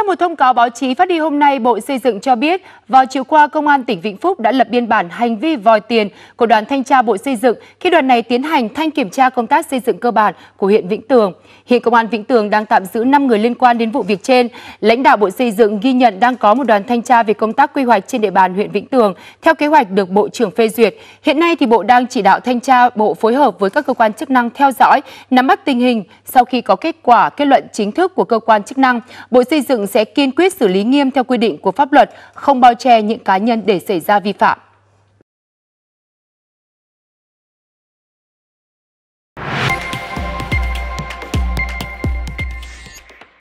Trong một thông cáo báo chí phát đi hôm nay, Bộ Xây dựng cho biết, vào chiều qua, Công an tỉnh Vĩnh Phúc đã lập biên bản hành vi vòi tiền của đoàn thanh tra Bộ Xây dựng khi đoàn này tiến hành thanh kiểm tra công tác xây dựng cơ bản của huyện Vĩnh Tường. Hiện Công an Vĩnh Tường đang tạm giữ 5 người liên quan đến vụ việc trên. Lãnh đạo Bộ Xây dựng ghi nhận đang có một đoàn thanh tra về công tác quy hoạch trên địa bàn huyện Vĩnh Tường theo kế hoạch được Bộ trưởng phê duyệt. Hiện nay thì Bộ đang chỉ đạo thanh tra Bộ phối hợp với các cơ quan chức năng theo dõi, nắm bắt tình hình sau khi có kết quả kết luận chính thức của cơ quan chức năng. Bộ Xây dựng sẽ kiên quyết xử lý nghiêm theo quy định của pháp luật, không bao che những cá nhân để xảy ra vi phạm.